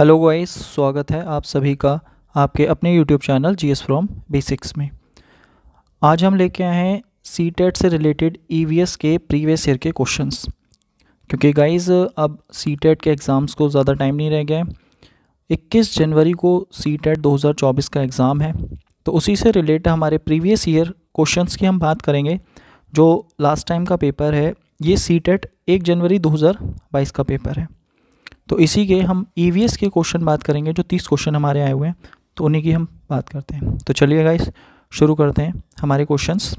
hello guys स्वागत है आप सभी का आपके अपने YouTube channel G S from basics में आज हम लेके आए हैं सी टेट e से रिलेटेड ई वी एस के प्रीवियस ईयर के क्वेश्चंस क्योंकि गाइस अब सी टेट e के एग्ज़ाम्स को ज़्यादा टाइम नहीं रह गया इक्कीस जनवरी को सी टेट e दो हज़ार चौबीस का एग्ज़ाम है तो उसी से रिलेट हमारे प्रीवियस ईयर क्वेश्चन की हम बात करेंगे जो लास्ट टाइम का पेपर है ये सी टेट एक जनवरी दो हज़ार बाईस का पेपर है तो इसी के हम ई e के क्वेश्चन बात करेंगे जो तीस क्वेश्चन हमारे आए हुए हैं तो उन्हीं की हम बात करते हैं तो चलिए गाइस शुरू करते हैं हमारे क्वेश्चंस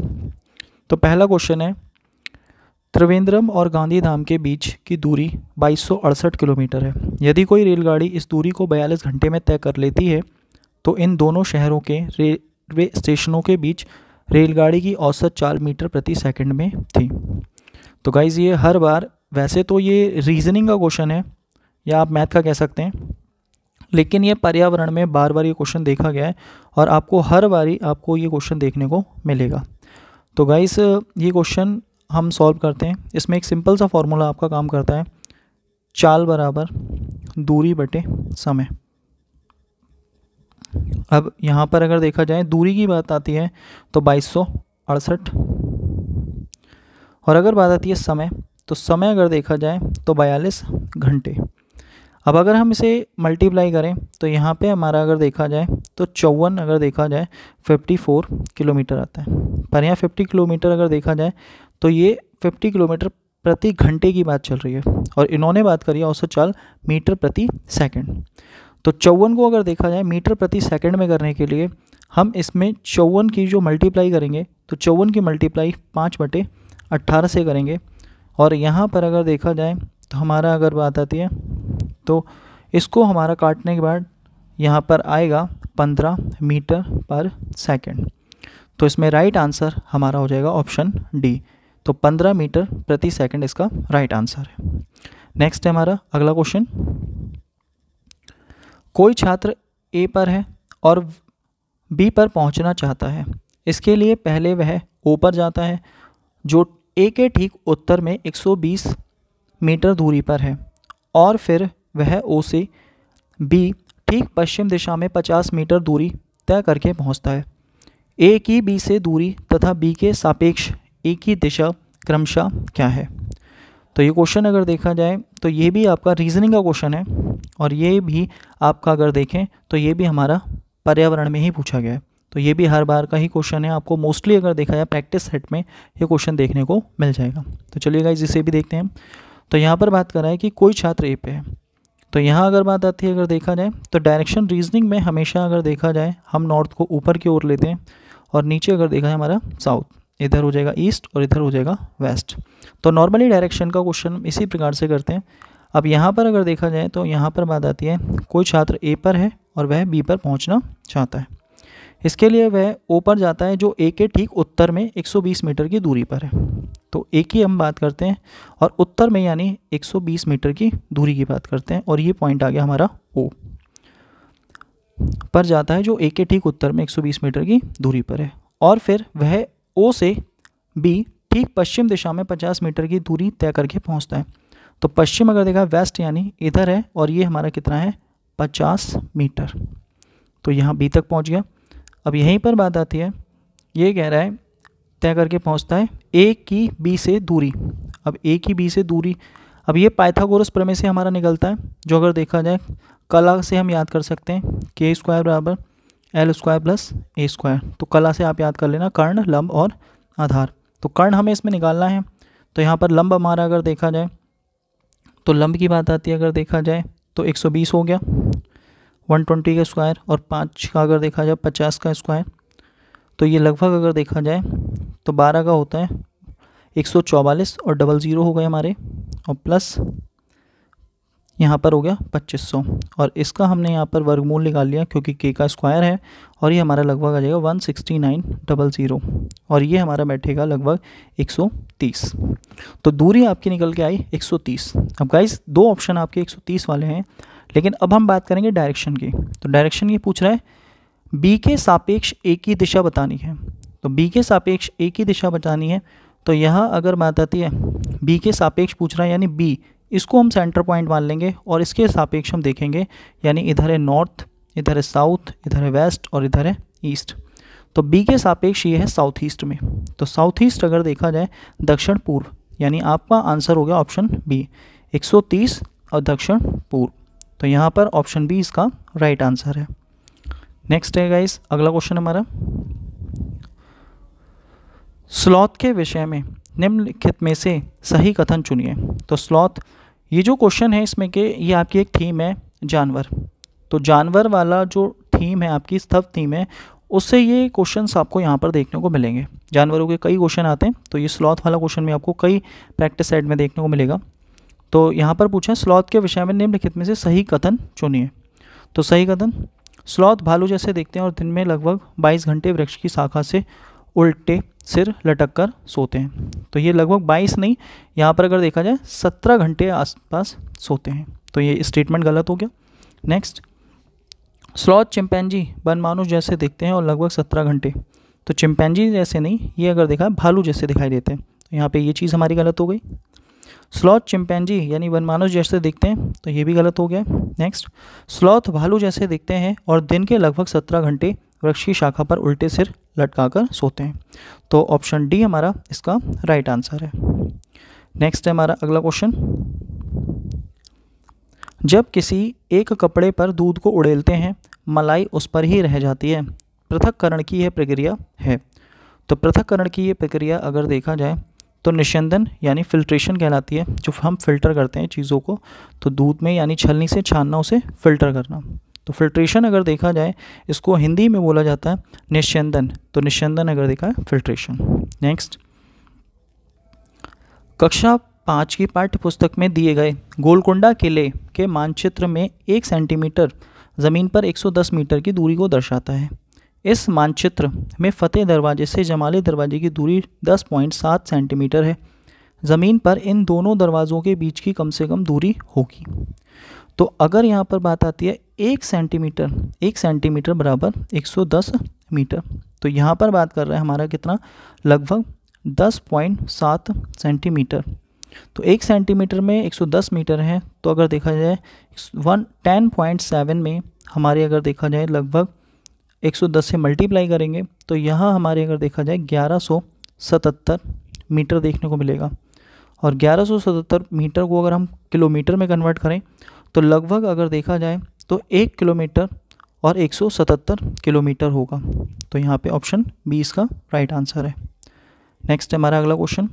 तो पहला क्वेश्चन है त्रिवेंद्रम और गांधीधाम के बीच की दूरी बाईस किलोमीटर है यदि कोई रेलगाड़ी इस दूरी को बयालीस घंटे में तय कर लेती है तो इन दोनों शहरों के रेलवे स्टेशनों के बीच रेलगाड़ी की औसत चार मीटर प्रति सेकंड में थी तो गाइज़ ये हर बार वैसे तो ये रीजनिंग का क्वेश्चन है या आप मैथ का कह सकते हैं लेकिन ये पर्यावरण में बार बार ये क्वेश्चन देखा गया है और आपको हर बारी आपको ये क्वेश्चन देखने को मिलेगा तो गाइस ये क्वेश्चन हम सॉल्व करते हैं इसमें एक सिंपल सा फॉर्मूला आपका काम करता है चाल बराबर दूरी बटे समय अब यहाँ पर अगर देखा जाए दूरी की बात आती है तो बाईस और अगर बात आती है समय तो समय अगर देखा जाए तो बयालीस घंटे अब अगर हम इसे मल्टीप्लाई करें तो यहाँ पे हमारा अगर देखा जाए तो चौवन अगर देखा जाए 54 किलोमीटर आता है पर यहाँ 50 किलोमीटर अगर देखा जाए तो ये 50 किलोमीटर प्रति घंटे की बात चल रही है और इन्होंने बात करी है औसत चाल मीटर प्रति सेकंड तो चौवन को अगर देखा जाए मीटर प्रति सेकंड में करने के लिए हम इसमें चौवन की जो मल्टीप्लाई करेंगे तो चौवन की मल्टीप्लाई पाँच बटे अट्ठारह से करेंगे और यहाँ पर अगर देखा जाए तो हमारा अगर बात आती है तो इसको हमारा काटने के बाद यहाँ पर आएगा पंद्रह मीटर पर सेकेंड तो इसमें राइट आंसर हमारा हो जाएगा ऑप्शन डी तो पंद्रह मीटर प्रति सेकेंड इसका राइट आंसर है नेक्स्ट है हमारा अगला क्वेश्चन कोई छात्र ए पर है और बी पर पहुंचना चाहता है इसके लिए पहले वह ओ पर जाता है जो ए के ठीक उत्तर में 120 मीटर दूरी पर है और फिर वह ओ से बी ठीक पश्चिम दिशा में 50 मीटर दूरी तय करके पहुंचता है ए की बी से दूरी तथा बी के सापेक्ष ए की दिशा क्रमशः क्या है तो ये क्वेश्चन अगर देखा जाए तो ये भी आपका रीजनिंग का क्वेश्चन है और ये भी आपका अगर देखें तो ये भी हमारा पर्यावरण में ही पूछा गया है तो ये भी हर बार का ही क्वेश्चन है आपको मोस्टली अगर देखा जाए प्रैक्टिस सेट में ये क्वेश्चन देखने को मिल जाएगा तो चलिएगा इसे भी देखते हैं तो यहाँ पर बात कर रहा है कि कोई छात्र ए पे है तो यहाँ अगर बात आती है अगर देखा जाए तो डायरेक्शन रीजनिंग में हमेशा अगर देखा जाए हम नॉर्थ को ऊपर की ओर लेते हैं और नीचे अगर देखा जाए हमारा साउथ इधर हो जाएगा ईस्ट और इधर हो जाएगा वेस्ट तो नॉर्मली डायरेक्शन का क्वेश्चन इसी प्रकार से करते हैं अब यहाँ पर अगर देखा जाए तो यहाँ पर बात आती है कोई छात्र ए पर है और वह बी पर पहुँचना चाहता है इसके लिए वह ऊपर जाता है जो ए के ठीक उत्तर में 120 मीटर की दूरी पर है तो ए की हम बात करते हैं और उत्तर में यानी 120 मीटर की दूरी की बात करते हैं और ये पॉइंट आ गया हमारा ओ पर जाता है जो ए के ठीक उत्तर में 120 मीटर की दूरी पर है और फिर वह ओ से बी ठीक पश्चिम दिशा में 50 मीटर की दूरी तय करके पहुँचता है तो पश्चिम अगर देखा वेस्ट यानी इधर है और ये हमारा कितना है पचास मीटर तो यहाँ बी तक पहुँच गया अब यहीं पर बात आती है ये कह रहा है तय करके पहुंचता है ए की बी से दूरी अब ए की बी से दूरी अब ये पाइथागोरस प्रमेय से हमारा निकलता है जो अगर देखा जाए कला से हम याद कर सकते हैं के स्क्वायर बराबर L square plus A square तो कला से आप याद कर लेना कर्ण लंब और आधार तो कर्ण हमें इसमें निकालना है तो यहाँ पर लंब हमारा अगर देखा जाए तो लंब की बात आती है अगर देखा जाए तो 120 हो गया वन ट्वेंटी का स्क्वायर और पाँच का अगर देखा जाए पचास का स्क्वायर तो ये लगभग अगर देखा जाए तो बारह का होता है एक सौ चौवालीस और डबल ज़ीरो हो गए हमारे और प्लस यहाँ पर हो गया पच्चीस सौ और इसका हमने यहाँ पर वर्गमूल निकाल लिया क्योंकि के का स्क्वायर है और ये हमारा लगभग आ जाएगा one sixty nine double zero और ये हमारा बैठेगा लगभग एक सौ तीस तो दूरी आपकी निकल के आई एक सौ तीस अब गाइज दो ऑप्शन आपके एक सौ तीस वाले हैं लेकिन अब हम बात करेंगे डायरेक्शन की तो डायरेक्शन ये पूछ रहा है बी के सापेक्ष ए की दिशा बतानी है तो बी के सापेक्ष ए की दिशा बतानी है तो यहाँ अगर बात आती है बी के सापेक्ष पूछ रहा है यानी बी इसको हम सेंटर पॉइंट मान लेंगे और इसके सापेक्ष हम देखेंगे यानी इधर है नॉर्थ इधर है साउथ इधर है वेस्ट और इधर है ईस्ट तो बी के सापेक्ष ये है साउथ ईस्ट में तो साउथ ईस्ट अगर देखा जाए दक्षिण पूर्व यानी आपका आंसर हो गया ऑप्शन बी 130 और दक्षिण पूर्व तो यहाँ पर ऑप्शन बी इसका राइट आंसर है नेक्स्ट है गाइस अगला क्वेश्चन हमारा स्लॉथ के विषय में निम्नलिखित में से सही कथन चुनिए तो स्लॉथ ये जो क्वेश्चन है इसमें के ये आपकी एक थीम है जानवर तो जानवर वाला जो थीम है आपकी स्थव थीम है उससे ये क्वेश्चंस आपको यहाँ पर देखने को मिलेंगे जानवरों के कई क्वेश्चन आते हैं तो ये स्लॉथ वाला क्वेश्चन भी आपको कई प्रैक्टिस सेट में देखने को मिलेगा तो यहाँ पर पूछा स्लॉथ के विषय में निम्नलिखित में से सही कथन चुनिए तो सही कथन स्लॉथ भालू जैसे देखते हैं और दिन में लगभग 22 घंटे वृक्ष की शाखा से उल्टे सिर लटक कर सोते हैं तो ये लगभग 22 नहीं यहाँ पर अगर देखा जाए 17 घंटे आसपास सोते हैं तो ये स्टेटमेंट गलत हो गया नेक्स्ट स्लॉथ चिंपैनजी बनमानुष जैसे देखते हैं और लगभग सत्रह घंटे तो चिंपैनजी जैसे नहीं ये अगर देखा भालू जैसे दिखाई देते हैं तो यहाँ पर ये चीज़ हमारी गलत हो गई स्लॉथ चिंपैनजी यानी वनमानुष जैसे दिखते हैं तो ये भी गलत हो गया नेक्स्ट स्लॉथ भालू जैसे दिखते हैं और दिन के लगभग सत्रह घंटे वृक्ष की शाखा पर उल्टे सिर लटका कर सोते हैं तो ऑप्शन डी हमारा इसका राइट आंसर है नेक्स्ट है हमारा अगला क्वेश्चन जब किसी एक कपड़े पर दूध को उड़ेलते हैं मलाई उस पर ही रह जाती है पृथककरण की यह प्रक्रिया है तो पृथककरण की यह प्रक्रिया अगर देखा जाए तो निशंदन यानी फिल्ट्रेशन कहलाती है जो हम फिल्टर करते हैं चीज़ों को तो दूध में यानी छलनी से छानना उसे फिल्टर करना तो फिल्ट्रेशन अगर देखा जाए इसको हिंदी में बोला जाता है निश्चंदन तो निश्चंदन अगर देखा है फिल्ट्रेशन नेक्स्ट कक्षा पाँच की पाठ्य पुस्तक में दिए गए गोलकुंडा किले के, के मानचित्र में एक सेंटीमीटर ज़मीन पर 110 मीटर की दूरी को दर्शाता है इस मानचित्र में फ़तेह दरवाजे से जमाले दरवाजे की दूरी 10.7 सेंटीमीटर है ज़मीन पर इन दोनों दरवाज़ों के बीच की कम से कम दूरी होगी तो अगर यहाँ पर बात आती है एक सेंटीमीटर एक सेंटीमीटर बराबर 110 मीटर तो यहाँ पर बात कर रहे हैं हमारा कितना लगभग 10.7 सेंटीमीटर तो एक सेंटीमीटर में 110 मीटर है तो अगर देखा जाए वन टेन पॉइंट सेवन में हमारे अगर देखा जाए लगभग 110 से मल्टीप्लाई करेंगे तो यहाँ हमारे अगर देखा जाए 1177 मीटर देखने को मिलेगा और 1177 मीटर को अगर हम किलोमीटर में कन्वर्ट करें तो लगभग अगर देखा जाए तो एक किलोमीटर और 177 किलोमीटर होगा तो यहाँ पे ऑप्शन बी इसका राइट आंसर है नेक्स्ट हमारा अगला क्वेश्चन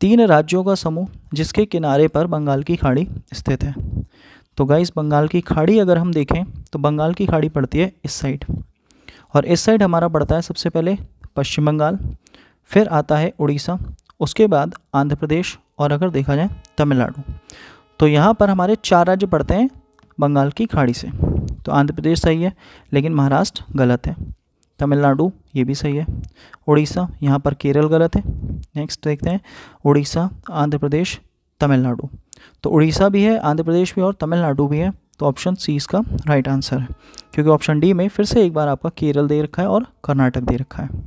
तीन राज्यों का समूह जिसके किनारे पर बंगाल की खाड़ी स्थित है तो गाइस बंगाल की खाड़ी अगर हम देखें तो बंगाल की खाड़ी पड़ती है इस साइड और इस साइड हमारा पड़ता है सबसे पहले पश्चिम बंगाल फिर आता है उड़ीसा उसके बाद आंध्र प्रदेश और अगर देखा जाए तमिलनाडु तो यहाँ पर हमारे चार राज्य पड़ते हैं बंगाल की खाड़ी से तो आंध्र प्रदेश सही है लेकिन महाराष्ट्र गलत है तमिलनाडु ये भी सही है उड़ीसा यहाँ पर केरल गलत है नेक्स्ट देखते हैं उड़ीसा आंध्र प्रदेश तमिलनाडु तो उड़ीसा भी है आंध्र प्रदेश भी और तमिलनाडु भी है तो ऑप्शन सी इसका राइट आंसर है क्योंकि ऑप्शन डी में फिर से एक बार आपका केरल दे रखा है और कर्नाटक दे रखा है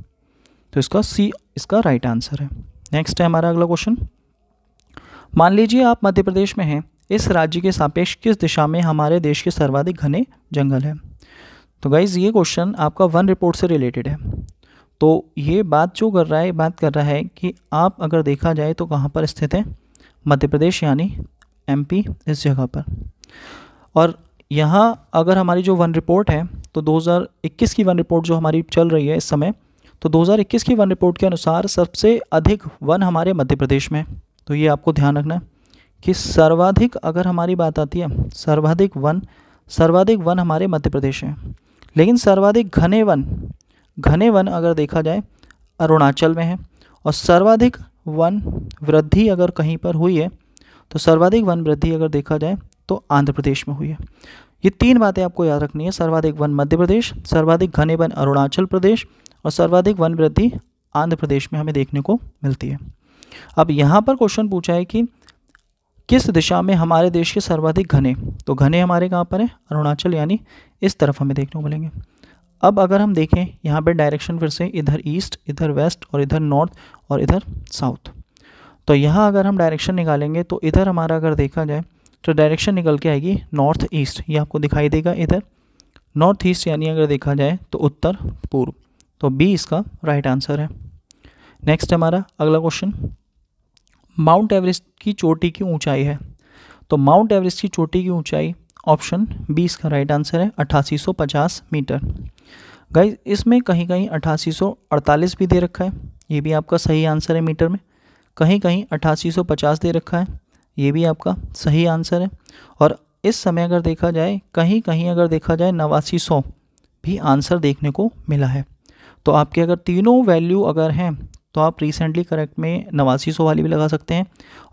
तो इसका सी इसका राइट आंसर है नेक्स्ट है हमारा अगला क्वेश्चन मान लीजिए आप मध्य प्रदेश में हैं इस राज्य के सापेक्ष किस दिशा में हमारे देश के सर्वाधिक घने जंगल हैं तो गाइज़ ये क्वेश्चन आपका वन रिपोर्ट से रिलेटेड है तो ये बात जो कर रहा है बात कर रहा है कि आप अगर देखा जाए तो कहाँ पर स्थित है मध्य प्रदेश यानी एमपी इस जगह पर और यहाँ अगर हमारी जो वन रिपोर्ट है तो 2021 की वन रिपोर्ट जो हमारी चल रही है इस समय तो 2021 की वन रिपोर्ट के अनुसार सबसे अधिक वन हमारे मध्य प्रदेश में तो ये आपको ध्यान रखना है कि सर्वाधिक अगर हमारी बात आती है सर्वाधिक वन सर्वाधिक वन हमारे मध्य प्रदेश हैं लेकिन सर्वाधिक घने वन घने वन अगर देखा जाए अरुणाचल में है और सर्वाधिक वन वृद्धि अगर कहीं पर हुई है तो सर्वाधिक वन वृद्धि अगर देखा जाए तो आंध्र प्रदेश में हुई है ये तीन बातें आपको याद रखनी है सर्वाधिक वन मध्य प्रदेश सर्वाधिक घने वन अरुणाचल प्रदेश और सर्वाधिक वन वृद्धि आंध्र प्रदेश में हमें देखने को मिलती है अब यहाँ पर क्वेश्चन पूछा है कि किस दिशा में हमारे देश के सर्वाधिक घने तो घने हमारे कहाँ पर हैं अरुणाचल यानी इस तरफ हमें देखने को मिलेंगे अब अगर हम देखें यहाँ पे डायरेक्शन फिर से इधर ईस्ट इधर वेस्ट और इधर नॉर्थ और इधर साउथ तो यहाँ अगर हम डायरेक्शन निकालेंगे तो इधर हमारा अगर देखा जाए तो डायरेक्शन निकल के आएगी नॉर्थ ईस्ट ये आपको दिखाई देगा इधर नॉर्थ ईस्ट यानी अगर देखा जाए तो उत्तर पूर्व तो बी इसका राइट आंसर है नेक्स्ट हमारा अगला क्वेश्चन माउंट एवरेस्ट की चोटी की ऊंचाई है तो माउंट एवरेस्ट की चोटी की ऊंचाई ऑप्शन बी इसका राइट आंसर है अट्ठासी मीटर गाइज इसमें कहीं कहीं अट्ठासी भी दे रखा है ये भी आपका सही आंसर है मीटर में कहीं कहीं अट्ठासी दे रखा है ये भी आपका सही आंसर है और इस समय अगर देखा जाए कहीं कहीं अगर देखा जाए नवासी भी आंसर देखने को मिला है तो आपके अगर तीनों वैल्यू अगर हैं तो आप रिसेंटली करेक्ट में नवासी सौ वाली भी लगा सकते हैं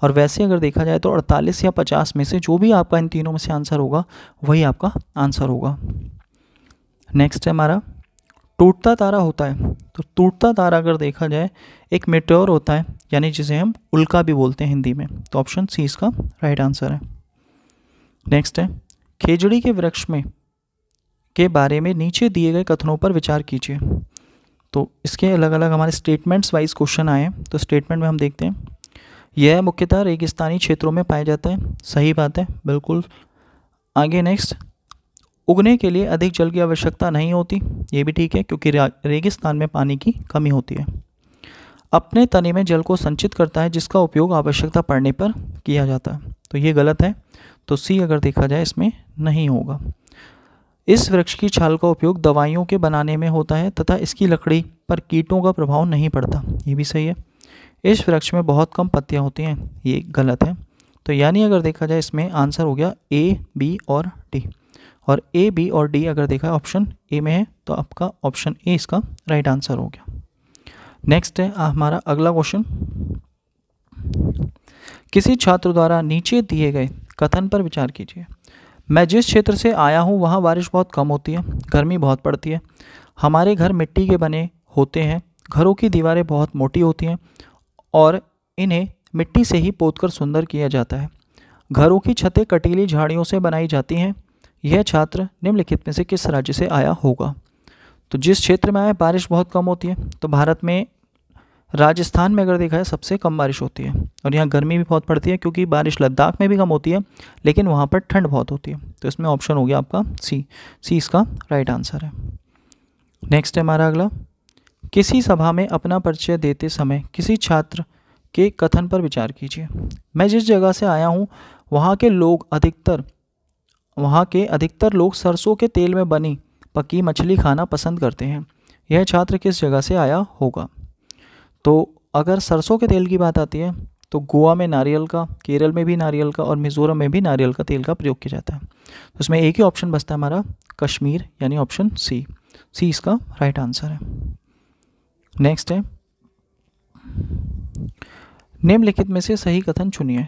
और वैसे अगर देखा जाए तो अड़तालीस या पचास में से जो भी आपका इन तीनों में से आंसर होगा वही आपका आंसर होगा नेक्स्ट है हमारा टूटता तारा होता है तो टूटता तारा अगर देखा जाए एक मेट्योर होता है यानी जिसे हम उल्का भी बोलते हैं हिंदी में तो ऑप्शन सी इसका राइट आंसर है नेक्स्ट है खेजड़ी के वृक्ष में के बारे में नीचे दिए गए कथनों पर विचार कीजिए तो इसके अलग अलग हमारे स्टेटमेंट्स वाइज क्वेश्चन आए हैं तो स्टेटमेंट में हम देखते हैं यह मुख्यतः रेगिस्तानी क्षेत्रों में पाया जाता है सही बात है बिल्कुल आगे नेक्स्ट उगने के लिए अधिक जल की आवश्यकता नहीं होती ये भी ठीक है क्योंकि रेगिस्तान में पानी की कमी होती है अपने तने में जल को संचित करता है जिसका उपयोग आवश्यकता पड़ने पर किया जाता है तो ये गलत है तो सी अगर देखा जाए इसमें नहीं होगा इस वृक्ष की छाल का उपयोग दवाइयों के बनाने में होता है तथा इसकी लकड़ी पर कीटों का प्रभाव नहीं पड़ता ये भी सही है इस वृक्ष में बहुत कम पत्तियाँ होती हैं ये गलत है तो यानी अगर देखा जाए इसमें आंसर हो गया ए बी और डी और ए बी और डी अगर देखा ऑप्शन ए में है तो आपका ऑप्शन ए इसका राइट आंसर हो गया नेक्स्ट है हमारा अगला क्वेश्चन किसी छात्र द्वारा नीचे दिए गए कथन पर विचार कीजिए मैं जिस क्षेत्र से आया हूँ वहाँ बारिश बहुत कम होती है गर्मी बहुत पड़ती है हमारे घर मिट्टी के बने होते हैं घरों की दीवारें बहुत मोटी होती हैं और इन्हें मिट्टी से ही पोत कर सुंदर किया जाता है घरों की छतें कटीली झाड़ियों से बनाई जाती हैं यह छात्र निम्नलिखित में से किस राज्य से आया होगा तो जिस क्षेत्र में आए बारिश बहुत कम होती है तो भारत में राजस्थान में अगर देखा है सबसे कम बारिश होती है और यहाँ गर्मी भी बहुत पड़ती है क्योंकि बारिश लद्दाख में भी कम होती है लेकिन वहाँ पर ठंड बहुत होती है तो इसमें ऑप्शन हो गया आपका सी सी इसका राइट आंसर है नेक्स्ट है हमारा अगला किसी सभा में अपना परिचय देते समय किसी छात्र के कथन पर विचार कीजिए मैं जिस जगह से आया हूँ वहाँ के लोग अधिकतर वहाँ के अधिकतर लोग सरसों के तेल में बनी पकी मछली खाना पसंद करते हैं यह छात्र किस जगह से आया होगा तो अगर सरसों के तेल की बात आती है तो गोवा में नारियल का केरल में भी नारियल का और मिज़ोरम में भी नारियल का तेल का प्रयोग किया जाता है तो इसमें एक ही ऑप्शन बचता है हमारा कश्मीर यानी ऑप्शन सी सी इसका राइट आंसर है नेक्स्ट है निम्नलिखित में से सही कथन चुनिए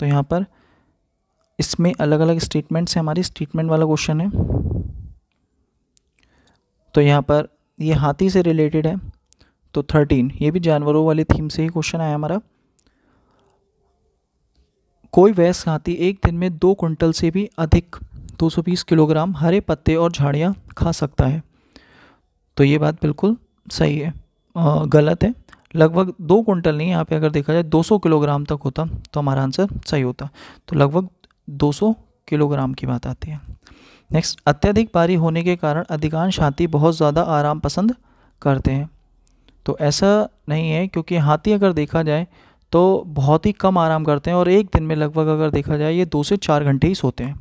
तो यहाँ पर इसमें अलग अलग स्टेटमेंट्स हैं हमारी स्टेटमेंट वाला क्वेश्चन है तो यहाँ पर ये हाथी से रिलेटेड है तो थर्टीन ये भी जानवरों वाली थीम से ही क्वेश्चन आया हमारा कोई वैस हाथी एक दिन में दो कुंटल से भी अधिक 220 किलोग्राम हरे पत्ते और झाड़ियाँ खा सकता है तो ये बात बिल्कुल सही है आ, गलत है लगभग दो कुंटल नहीं यहाँ पे अगर देखा जाए 200 किलोग्राम तक होता तो हमारा आंसर सही होता तो लगभग 200 किलोग्राम की बात आती है नेक्स्ट अत्यधिक बारी होने के कारण अधिकांश हाथी बहुत ज़्यादा आराम पसंद करते हैं तो ऐसा नहीं है क्योंकि हाथी अगर देखा जाए तो बहुत ही कम आराम करते हैं और एक दिन में लगभग अगर देखा जाए ये दो से चार घंटे ही सोते हैं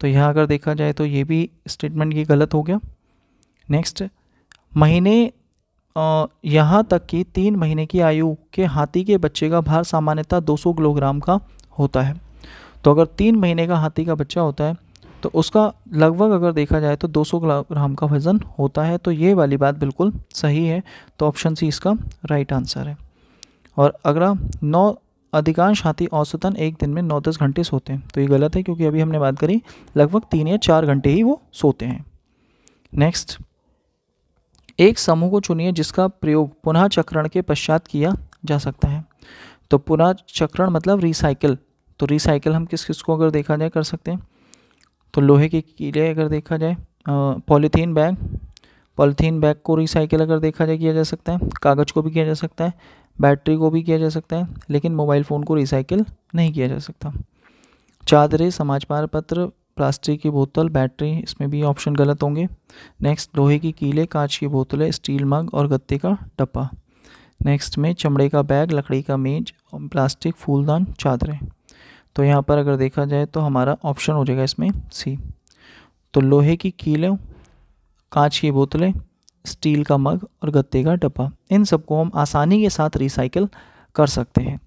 तो यह अगर देखा जाए तो ये भी स्टेटमेंट ये गलत हो गया नेक्स्ट महीने यहाँ तक कि तीन महीने की आयु के हाथी के बच्चे का भार सामान्यतः 200 किलोग्राम का होता है तो अगर तीन महीने का हाथी का बच्चा होता है तो उसका लगभग अगर देखा जाए तो 200 ग्राम का वज़न होता है तो ये वाली बात बिल्कुल सही है तो ऑप्शन सी इसका राइट आंसर है और अगला नौ अधिकांश हाथी औसतन एक दिन में नौ दस घंटे सोते हैं तो ये गलत है क्योंकि अभी हमने बात करी लगभग तीन या चार घंटे ही वो सोते हैं नेक्स्ट एक समूह को चुनिए जिसका प्रयोग पुनः चक्रण के पश्चात किया जा सकता है तो पुनः चक्रण मतलब रिसाइकिल तो रिसाइकिल हम किस किस को अगर देखा जाए कर सकते हैं तो लोहे के कीले अगर देखा जाए पॉलीथीन बैग पॉलीथीन बैग को रिसाइकिल अगर देखा जाए किया जा सकता है कागज़ को भी किया जा सकता है बैटरी को भी किया जा सकता है लेकिन मोबाइल फ़ोन को रिसाइकिल नहीं किया जा सकता चादरें समाचार पत्र प्लास्टिक की बोतल बैटरी इसमें भी ऑप्शन गलत होंगे नेक्स्ट लोहे की कीले कांच की बोतलें स्टील मग और गत्ते का डब्बा नेक्स्ट में चमड़े का बैग लकड़ी का मेज प्लास्टिक फूलदान चादरें तो यहाँ पर अगर देखा जाए तो हमारा ऑप्शन हो जाएगा इसमें सी तो लोहे की कीलें कांच की बोतलें स्टील का मग और गत्ते का डब्बा इन सबको हम आसानी के साथ रिसाइकिल कर सकते हैं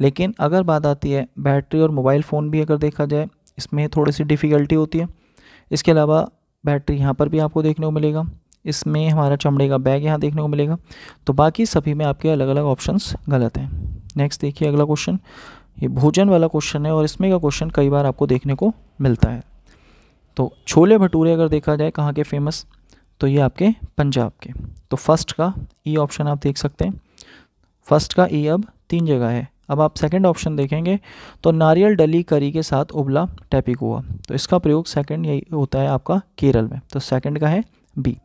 लेकिन अगर बात आती है बैटरी और मोबाइल फ़ोन भी अगर देखा जाए इसमें थोड़ी सी डिफ़िकल्टी होती है इसके अलावा बैटरी यहाँ पर भी आपको देखने को मिलेगा इसमें हमारा चमड़े का बैग यहाँ देखने को मिलेगा तो बाकी सभी में आपके अलग अलग ऑप्शंस गलत हैं नेक्स्ट देखिए अगला क्वेश्चन ये भोजन वाला क्वेश्चन है और इसमें का क्वेश्चन कई बार आपको देखने को मिलता है तो छोले भटूरे अगर देखा जाए कहाँ के फेमस तो ये आपके पंजाब के तो फर्स्ट का ई e ऑप्शन आप देख सकते हैं फर्स्ट का ई e अब तीन जगह है अब आप सेकंड ऑप्शन देखेंगे तो नारियल डली करी के साथ उबला टैपिक हुआ तो इसका प्रयोग सेकंड यही होता है आपका केरल में तो सेकंड का है बी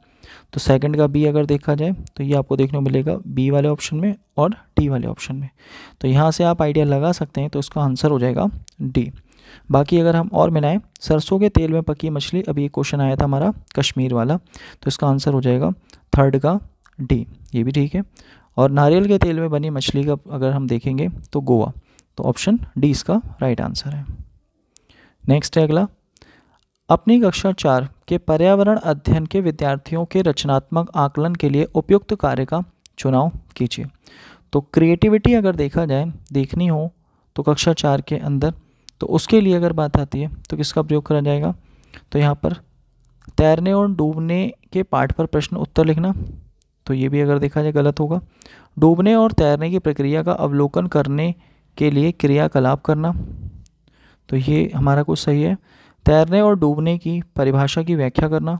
तो सेकंड का बी अगर देखा जाए तो ये आपको देखने को मिलेगा बी वाले ऑप्शन में और टी वाले ऑप्शन में तो यहाँ से आप आइडिया लगा सकते हैं तो इसका आंसर हो जाएगा डी बाकी अगर हम और मिलाएं सरसों के तेल में पकी मछली अभी एक क्वेश्चन आया था हमारा कश्मीर वाला तो इसका आंसर हो जाएगा थर्ड का डी ये भी ठीक है और नारियल के तेल में बनी मछली का अगर हम देखेंगे तो गोवा तो ऑप्शन डी इसका राइट आंसर है नेक्स्ट है अगला अपनी कक्षा चार के पर्यावरण अध्ययन के विद्यार्थियों के रचनात्मक आकलन के लिए उपयुक्त कार्य का चुनाव कीजिए तो क्रिएटिविटी अगर देखा जाए देखनी हो तो कक्षा चार के अंदर तो उसके लिए अगर बात आती है तो किसका प्रयोग करा जाएगा तो यहाँ पर तैरने और डूबने के पाठ पर प्रश्न उत्तर लिखना तो ये भी अगर देखा जाए गलत होगा डूबने और तैरने की प्रक्रिया का अवलोकन करने के लिए क्रियाकलाप करना तो ये हमारा कुछ सही है तैरने और डूबने की परिभाषा की व्याख्या करना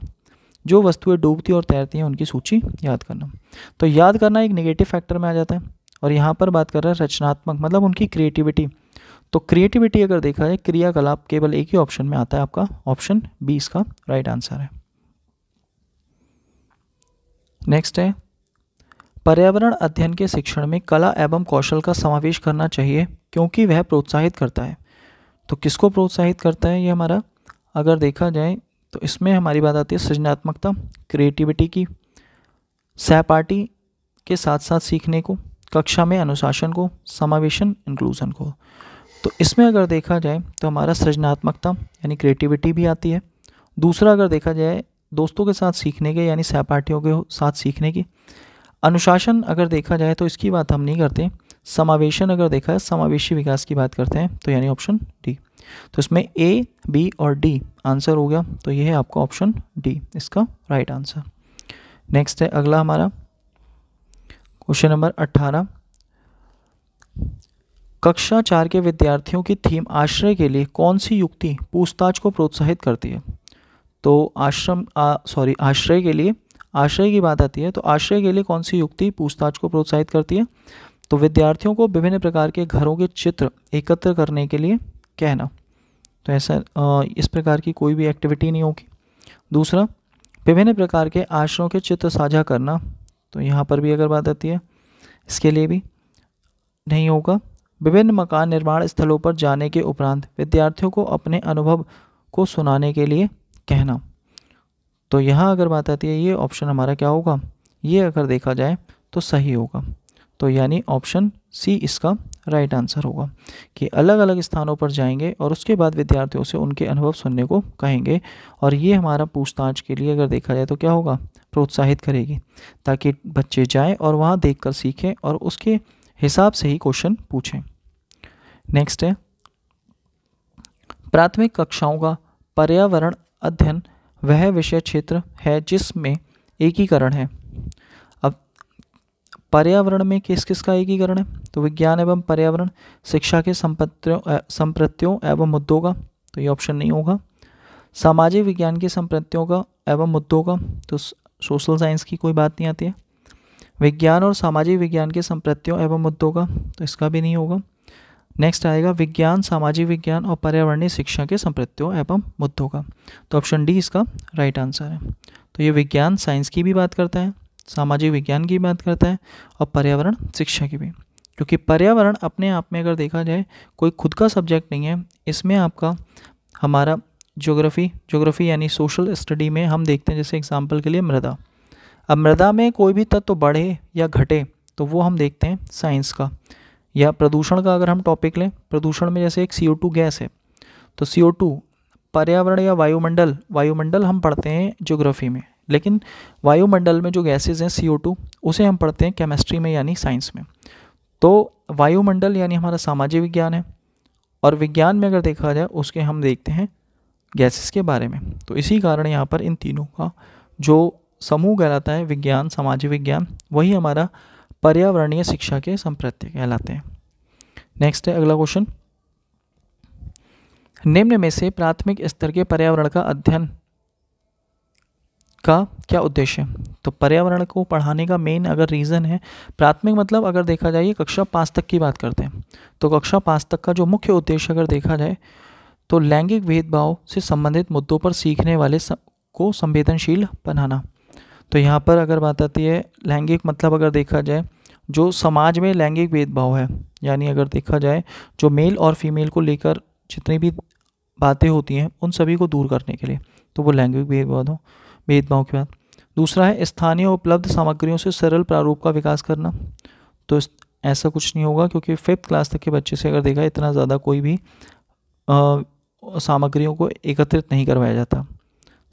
जो वस्तुएं डूबती और तैरती हैं उनकी सूची याद करना तो याद करना एक नेगेटिव फैक्टर में आ जाता है और यहाँ पर बात कर रहा है रचनात्मक मतलब उनकी क्रिएटिविटी तो क्रिएटिविटी अगर देखा जाए क्रियाकलाप केवल एक ही ऑप्शन में आता है आपका ऑप्शन बी इसका राइट आंसर है नेक्स्ट है पर्यावरण अध्ययन के शिक्षण में कला एवं कौशल का समावेश करना चाहिए क्योंकि वह प्रोत्साहित करता है तो किसको प्रोत्साहित करता है ये हमारा अगर देखा जाए तो इसमें हमारी बात आती है सृजनात्मकता क्रिएटिविटी की सहपाठी के साथ साथ सीखने को कक्षा में अनुशासन को समावेशन इंक्लूजन को तो इसमें अगर देखा जाए तो हमारा सृजनात्मकता यानी क्रिएटिविटी भी आती है दूसरा अगर देखा जाए दोस्तों के साथ सीखने के यानी सहपाठियों के साथ सीखने की अनुशासन अगर देखा जाए तो इसकी बात हम नहीं करते समावेशन अगर देखा है समावेशी विकास की बात करते हैं तो यानी ऑप्शन डी तो इसमें ए बी और डी आंसर हो गया तो ये है आपका ऑप्शन डी इसका राइट आंसर नेक्स्ट है अगला हमारा क्वेश्चन नंबर अट्ठारह कक्षा चार के विद्यार्थियों की थीम आश्रय के लिए कौन सी युक्ति पूछताछ को प्रोत्साहित करती है तो आश्रम सॉरी आश्रय के लिए आश्रय की बात आती है तो आश्रय के लिए कौन सी युक्ति पूछताछ को प्रोत्साहित करती है तो विद्यार्थियों को विभिन्न प्रकार के घरों के चित्र एकत्र करने के लिए कहना तो ऐसा इस प्रकार की कोई भी एक्टिविटी नहीं होगी दूसरा विभिन्न प्रकार के आश्रयों के चित्र साझा करना तो यहाँ पर भी अगर बात आती है इसके लिए भी नहीं होगा विभिन्न मकान निर्माण स्थलों पर जाने के उपरांत विद्यार्थियों को अपने अनुभव को सुनाने के लिए कहना तो यहाँ अगर बात आती है ये ऑप्शन हमारा क्या होगा ये अगर देखा जाए तो सही होगा तो यानी ऑप्शन सी इसका राइट आंसर होगा कि अलग अलग स्थानों पर जाएंगे और उसके बाद विद्यार्थियों से उनके अनुभव सुनने को कहेंगे और ये हमारा पूछताछ के लिए अगर देखा जाए तो क्या होगा प्रोत्साहित करेगी ताकि बच्चे जाएं और वहाँ देख कर सीखें और उसके हिसाब से ही क्वेश्चन पूछें नेक्स्ट है प्राथमिक कक्षाओं का पर्यावरण अध्ययन वह विषय क्षेत्र है जिसमें एकीकरण है पर्यावरण में किस किस का एकीकरण है तो विज्ञान एवं पर्यावरण शिक्षा के संपत्तियों संप्रतियों एवं मुद्दों का तो ये ऑप्शन नहीं होगा सामाजिक विज्ञान के संप्रतियों का एवं मुद्दों का तो सोशल साइंस की कोई बात नहीं आती है विज्ञान और सामाजिक विज्ञान के संप्रतियों एवं मुद्दों का तो इसका भी नहीं होगा नेक्स्ट आएगा विज्ञान सामाजिक विज्ञान और पर्यावरणीय शिक्षा के संप्रतियों एवं मुद्दों का तो ऑप्शन डी इसका राइट आंसर है तो ये विज्ञान साइंस की भी बात करता है सामाजिक विज्ञान की बात करता है और पर्यावरण शिक्षा की भी क्योंकि पर्यावरण अपने आप में अगर देखा जाए कोई खुद का सब्जेक्ट नहीं है इसमें आपका हमारा ज्योग्राफी ज्योग्राफी यानी सोशल स्टडी में हम देखते हैं जैसे एग्जाम्पल के लिए मृदा अब मृदा में कोई भी तत्व तो बढ़े या घटे तो वो हम देखते हैं साइंस का या प्रदूषण का अगर हम टॉपिक लें प्रदूषण में जैसे एक सी गैस है तो सी पर्यावरण या वायुमंडल वायुमंडल हम पढ़ते हैं ज्योग्राफी में लेकिन वायुमंडल में जो गैसेज हैं सी उसे हम पढ़ते हैं केमिस्ट्री में यानी साइंस में तो वायुमंडल यानी हमारा सामाजिक विज्ञान है और विज्ञान में अगर देखा जाए उसके हम देखते हैं गैसेस के बारे में तो इसी कारण यहाँ पर इन तीनों का जो समूह कहलाता है विज्ञान सामाजिक विज्ञान वही हमारा पर्यावरणीय शिक्षा के संप्रत्य कहलाते हैं नेक्स्ट है अगला क्वेश्चन निम्न में से प्राथमिक स्तर के पर्यावरण का अध्ययन का क्या उद्देश्य है तो पर्यावरण को पढ़ाने का मेन अगर रीज़न है प्राथमिक मतलब अगर देखा जाए कक्षा पाँच तक की बात करते हैं तो कक्षा पाँच तक का जो मुख्य उद्देश्य अगर देखा जाए तो लैंगिक भेदभाव से संबंधित मुद्दों पर सीखने वाले स, को संवेदनशील बनाना तो यहाँ पर अगर बात आती है लैंगिक मतलब अगर देखा जाए जो समाज में लैंगिक भेदभाव है यानी अगर देखा जाए जो मेल और फीमेल को लेकर जितनी भी बातें होती हैं उन सभी को दूर करने के लिए तो वो लैंगिक भेदभाव हो भेदभाव के बाद दूसरा है स्थानीय उपलब्ध सामग्रियों से सरल प्रारूप का विकास करना तो ऐसा कुछ नहीं होगा क्योंकि फिफ्थ क्लास तक के बच्चे से अगर देखा इतना ज़्यादा कोई भी सामग्रियों को एकत्रित नहीं करवाया जाता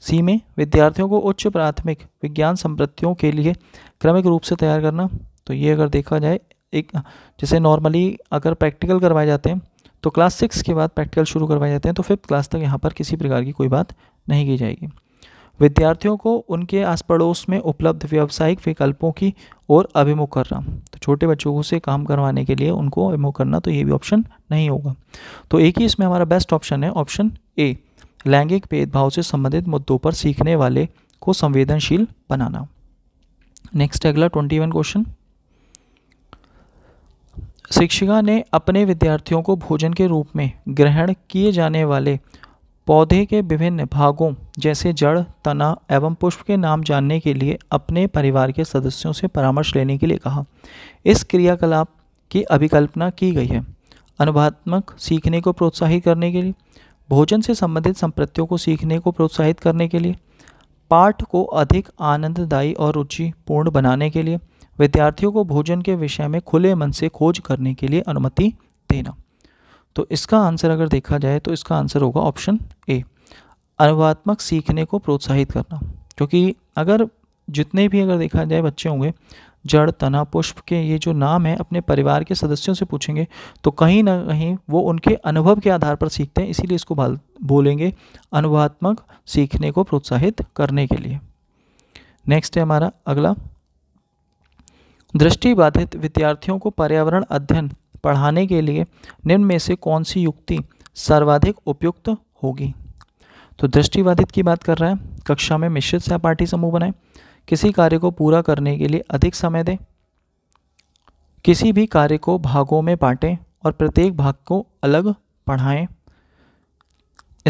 सी में विद्यार्थियों को उच्च प्राथमिक विज्ञान संपत्तियों के लिए क्रमिक रूप से तैयार करना तो ये अगर देखा जाए एक जैसे नॉर्मली अगर प्रैक्टिकल करवाए जाते हैं तो क्लास सिक्स के बाद प्रैक्टिकल शुरू करवाए जाते हैं तो फिफ्थ क्लास तक यहाँ पर किसी प्रकार की कोई बात नहीं की जाएगी विद्यार्थियों को उनके आस पड़ोस में उपलब्ध व्यावसायिक विकल्पों की ओर अभिमुख करना तो छोटे बच्चों से काम करवाने के लिए उनको अभिमुख करना तो ये भी ऑप्शन नहीं होगा तो एक ही इसमें हमारा बेस्ट ऑप्शन है ऑप्शन ए लैंगिक भेदभाव से संबंधित मुद्दों पर सीखने वाले को संवेदनशील बनाना नेक्स्ट अगला ट्वेंटी वन क्वेश्चन शिक्षिका ने अपने विद्यार्थियों को भोजन के रूप में ग्रहण किए जाने वाले पौधे के विभिन्न भागों जैसे जड़ तना एवं पुष्प के नाम जानने के लिए अपने परिवार के सदस्यों से परामर्श लेने के लिए कहा इस क्रियाकलाप की अभिकल्पना की गई है अनुभात्मक सीखने को प्रोत्साहित करने के लिए भोजन से संबंधित संपत्तियों को सीखने को प्रोत्साहित करने के लिए पाठ को अधिक आनंददायी और रुचिपूर्ण बनाने के लिए विद्यार्थियों को भोजन के विषय में खुले मन से खोज करने के लिए अनुमति देना तो इसका आंसर अगर देखा जाए तो इसका आंसर होगा ऑप्शन ए अनुवात्मक सीखने को प्रोत्साहित करना क्योंकि अगर जितने भी अगर देखा जाए बच्चे होंगे जड़ तना पुष्प के ये जो नाम है अपने परिवार के सदस्यों से पूछेंगे तो कहीं ना कहीं वो उनके अनुभव के आधार पर सीखते हैं इसीलिए इसको बोलेंगे अनुवात्मक सीखने को प्रोत्साहित करने के लिए नेक्स्ट है हमारा अगला दृष्टि बाधित विद्यार्थियों को पर्यावरण अध्ययन पढ़ाने के लिए निम्न में से कौन सी युक्ति सर्वाधिक उपयुक्त होगी तो दृष्टिवादित की बात कर रहा है कक्षा में मिश्रित सहपाठी समूह बनाएं किसी कार्य को पूरा करने के लिए अधिक समय दें किसी भी कार्य को भागों में बांटें और प्रत्येक भाग को अलग पढ़ाएं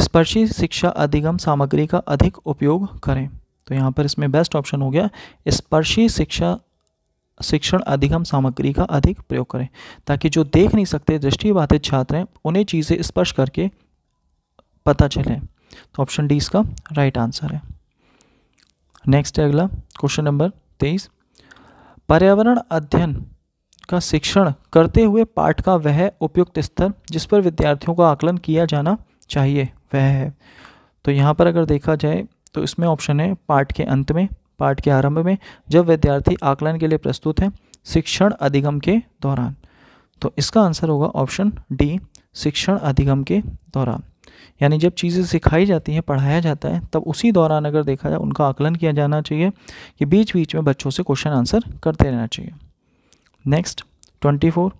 स्पर्शी शिक्षा अधिगम सामग्री का अधिक उपयोग करें तो यहाँ पर इसमें बेस्ट ऑप्शन हो गया स्पर्शी शिक्षा शिक्षण अधिगम सामग्री का अधिक प्रयोग करें ताकि जो देख नहीं सकते दृष्टिबाधित छात्र हैं उन्हें चीज़ें स्पर्श करके पता चले तो ऑप्शन डी इसका राइट आंसर है नेक्स्ट है अगला क्वेश्चन नंबर तेईस पर्यावरण अध्ययन का शिक्षण करते हुए पाठ का वह उपयुक्त स्तर जिस पर विद्यार्थियों का आकलन किया जाना चाहिए वह है तो यहाँ पर अगर देखा जाए तो इसमें ऑप्शन है पाठ के अंत में पाठ के आरंभ में जब विद्यार्थी आकलन के लिए प्रस्तुत हैं शिक्षण अधिगम के दौरान तो इसका आंसर होगा ऑप्शन डी शिक्षण अधिगम के दौरान यानी जब चीज़ें सिखाई जाती हैं पढ़ाया जाता है तब उसी दौरान अगर देखा जाए उनका आकलन किया जाना चाहिए कि बीच बीच में बच्चों से क्वेश्चन आंसर करते रहना चाहिए नेक्स्ट ट्वेंटी फोर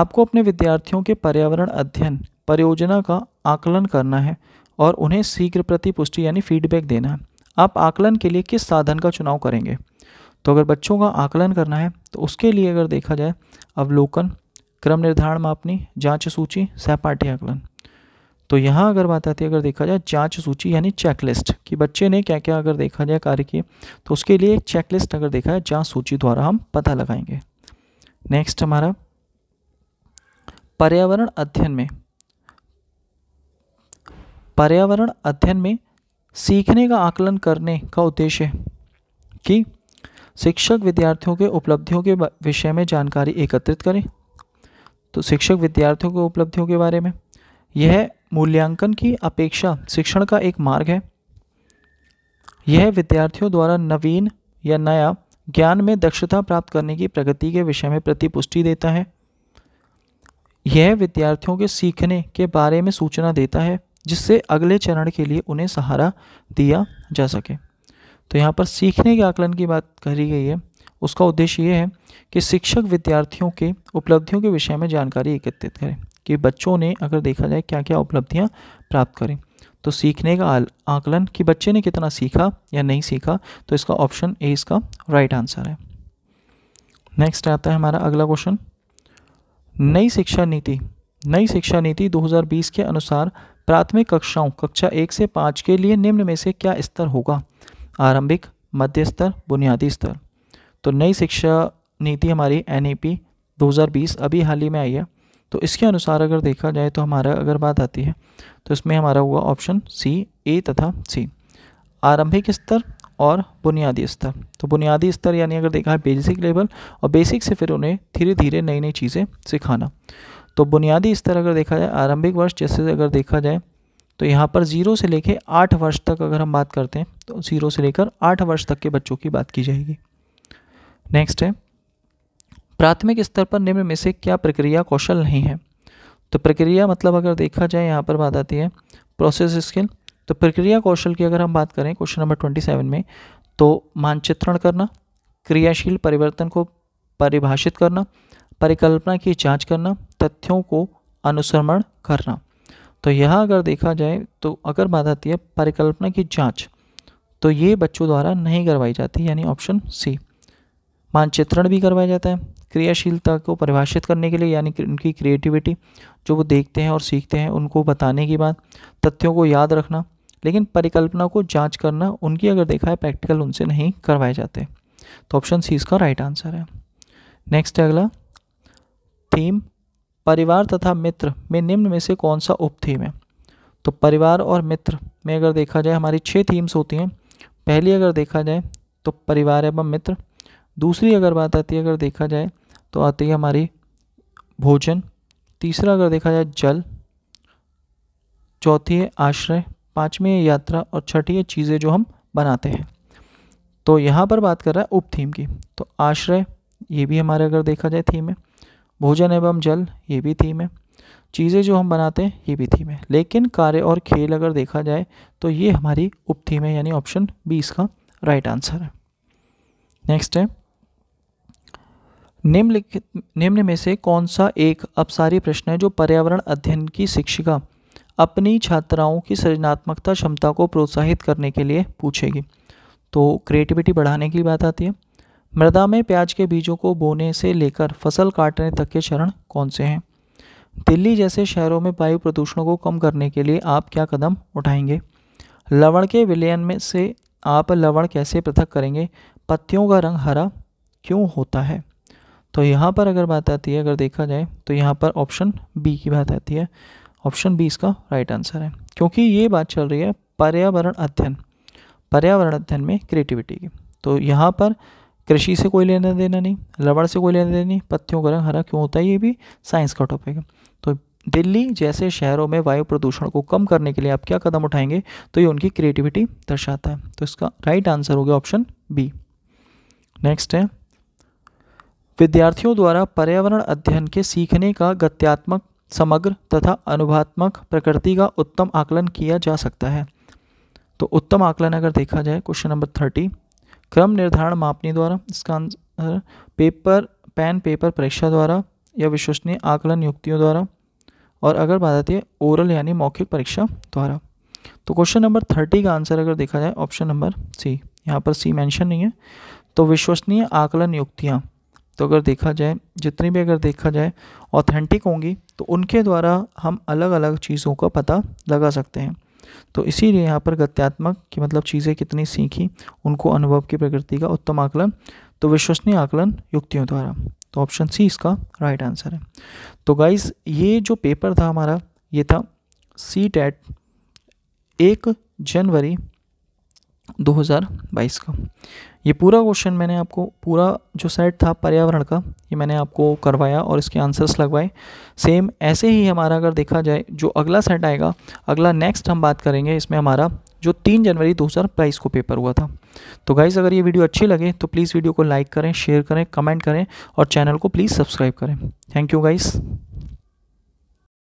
आपको अपने विद्यार्थियों के पर्यावरण अध्ययन परियोजना का आकलन करना है और उन्हें शीघ्र प्रतिपुष्टि यानी फीडबैक देना है आप आकलन के लिए किस साधन का चुनाव करेंगे तो अगर बच्चों का आकलन करना है तो उसके लिए अगर देखा जाए अवलोकन क्रम निर्धारण मापनी जांच सूची सहपाठी आकलन तो यहाँ अगर बात आती है अगर देखा जाए जांच सूची यानी चेकलिस्ट कि बच्चे ने क्या क्या अगर देखा जाए कार्य किए तो उसके लिए एक चेकलिस्ट अगर देखा जाए जाँच सूची द्वारा हम पता लगाएंगे नेक्स्ट हमारा पर्यावरण अध्ययन में पर्यावरण अध्ययन में सीखने का आकलन करने का उद्देश्य कि शिक्षक विद्यार्थियों के उपलब्धियों के विषय में जानकारी एकत्रित करें तो शिक्षक विद्यार्थियों के उपलब्धियों के बारे में यह मूल्यांकन की अपेक्षा शिक्षण का एक मार्ग है यह विद्यार्थियों द्वारा नवीन या नया ज्ञान में दक्षता प्राप्त करने की प्रगति के विषय में प्रतिपुष्टि देता है यह विद्यार्थियों के सीखने के बारे में सूचना देता है जिससे अगले चरण के लिए उन्हें सहारा दिया जा सके तो यहाँ पर सीखने के आकलन की बात करी गई है उसका उद्देश्य ये है कि शिक्षक विद्यार्थियों के उपलब्धियों के विषय में जानकारी एकत्रित करें कि बच्चों ने अगर देखा जाए क्या क्या उपलब्धियाँ प्राप्त करें तो सीखने का आकलन कि बच्चे ने कितना सीखा या नहीं सीखा तो इसका ऑप्शन ए इसका राइट आंसर है नेक्स्ट आता है हमारा अगला क्वेश्चन नई शिक्षा नीति नई शिक्षा नीति 2020 के अनुसार प्राथमिक कक्षाओं कक्षा एक से पाँच के लिए निम्न में से क्या स्तर होगा आरंभिक मध्य स्तर बुनियादी स्तर तो नई शिक्षा नीति हमारी एन 2020 e अभी हाल ही में आई है तो इसके अनुसार अगर देखा जाए तो हमारा अगर बात आती है तो इसमें हमारा हुआ ऑप्शन सी ए तथा सी आरंभिक स्तर और बुनियादी स्तर तो बुनियादी स्तर यानी अगर देखा है बेसिक लेवल और बेसिक से फिर उन्हें धीरे धीरे नई नई चीज़ें सिखाना तो बुनियादी स्तर अगर देखा जाए आरंभिक वर्ष जैसे अगर देखा जाए तो यहाँ पर ज़ीरो से लेकर आठ वर्ष तक अगर हम बात करते हैं तो ज़ीरो से लेकर आठ वर्ष तक के बच्चों की बात की जाएगी नेक्स्ट है प्राथमिक स्तर पर निम्न में से क्या प्रक्रिया कौशल नहीं है तो प्रक्रिया मतलब अगर देखा जाए यहाँ पर बात आती है प्रोसेस स्किल तो प्रक्रिया कौशल की अगर हम बात करें क्वेश्चन नंबर ट्वेंटी सेवन में तो मानचित्रण करना क्रियाशील परिवर्तन को परिभाषित करना परिकल्पना की जांच करना तथ्यों को अनुसरण करना तो यहाँ अगर देखा जाए तो अगर बात आती है परिकल्पना की जांच तो ये बच्चों द्वारा नहीं करवाई जाती यानी ऑप्शन सी मानचित्रण भी करवाया जाता है क्रियाशीलता को परिभाषित करने के लिए यानी कि उनकी क्रिएटिविटी जो वो देखते हैं और सीखते हैं उनको बताने की बात तथ्यों को याद रखना लेकिन परिकल्पना को जांच करना उनकी अगर देखा है प्रैक्टिकल उनसे नहीं करवाए जाते तो ऑप्शन सी इसका राइट आंसर है नेक्स्ट है अगला थीम परिवार तथा मित्र में निम्न में से कौन सा उप थीम है तो परिवार और मित्र में अगर देखा जाए हमारी छः थीम्स होती हैं पहली अगर देखा जाए तो परिवार एवं मित्र दूसरी अगर बात आती है अगर देखा जाए तो आती है हमारी भोजन तीसरा अगर देखा जाए जल चौथी है आश्रय पाँचवीं है यात्रा और छठी है चीज़ें जो हम बनाते हैं तो यहाँ पर बात कर रहा है उप थीम की तो आश्रय ये भी हमारे अगर देखा जाए थीम है भोजन एवं जल ये भी थीम है चीज़ें जो हम बनाते हैं ये भी थीम है लेकिन कार्य और खेल अगर देखा जाए तो ये हमारी उप थीम है यानी ऑप्शन बी इसका राइट आंसर है नेक्स्ट है निम्नलिखित निम्न में से कौन सा एक अपसारी प्रश्न है जो पर्यावरण अध्ययन की शिक्षिका अपनी छात्राओं की सृजनात्मकता क्षमता को प्रोत्साहित करने के लिए पूछेगी तो क्रिएटिविटी बढ़ाने की बात आती है मृदा में प्याज के बीजों को बोने से लेकर फसल काटने तक के चरण कौन से हैं दिल्ली जैसे शहरों में वायु प्रदूषण को कम करने के लिए आप क्या कदम उठाएंगे लवण के विलयन में से आप लवण कैसे पृथक करेंगे पत्तियों का रंग हरा क्यों होता है तो यहाँ पर अगर बात आती है अगर देखा जाए तो यहाँ पर ऑप्शन बी की बात आती है ऑप्शन बी इसका राइट आंसर है क्योंकि ये बात चल रही है पर्यावरण अध्ययन पर्यावरण अध्ययन में क्रिएटिविटी की तो यहाँ पर कृषि से कोई लेना देना नहीं रबड़ से कोई लेना देना नहीं पत्तियों का रंग हरा क्यों होता है ये भी साइंस का टॉपिक है तो दिल्ली जैसे शहरों में वायु प्रदूषण को कम करने के लिए आप क्या कदम उठाएंगे तो ये उनकी क्रिएटिविटी दर्शाता है तो इसका राइट आंसर हो गया ऑप्शन बी नेक्स्ट है विद्यार्थियों द्वारा पर्यावरण अध्ययन के सीखने का गत्यात्मक समग्र तथा अनुभात्मक प्रकृति का उत्तम आकलन किया जा सकता है तो उत्तम आकलन अगर देखा जाए क्वेश्चन नंबर थर्टी क्रम निर्धारण मापनी द्वारा इसका आंसर पेपर पेन पेपर परीक्षा द्वारा या विश्वसनीय आकलन युक्तियों द्वारा और अगर बात आती है ओरल यानी मौखिक परीक्षा द्वारा तो क्वेश्चन नंबर थर्टी का आंसर अगर देखा जाए ऑप्शन नंबर सी यहाँ पर सी मेंशन नहीं है तो विश्वसनीय आकलन युक्तियाँ तो अगर देखा जाए जितनी भी अगर देखा जाए ऑथेंटिक होंगी तो उनके द्वारा हम अलग अलग चीज़ों का पता लगा सकते हैं तो इसीलिए यहाँ पर गत्यात्मक की मतलब चीज़ें कितनी सीखी उनको अनुभव की प्रकृति का उत्तम आकलन तो विश्वसनीय आकलन युक्तियों द्वारा तो ऑप्शन सी इसका राइट आंसर है तो गाइज ये जो पेपर था हमारा ये था सी टैट एक जनवरी 2022 का ये पूरा क्वेश्चन मैंने आपको पूरा जो सेट था पर्यावरण का ये मैंने आपको करवाया और इसके आंसर्स लगवाए सेम ऐसे ही हमारा अगर देखा जाए जो अगला सेट आएगा अगला नेक्स्ट हम बात करेंगे इसमें हमारा जो तीन जनवरी दो हज़ार बाईस को पेपर हुआ था तो गाइज़ अगर ये वीडियो अच्छी लगे तो प्लीज़ वीडियो को लाइक करें शेयर करें कमेंट करें और चैनल को प्लीज़ सब्सक्राइब करें थैंक यू गाइज़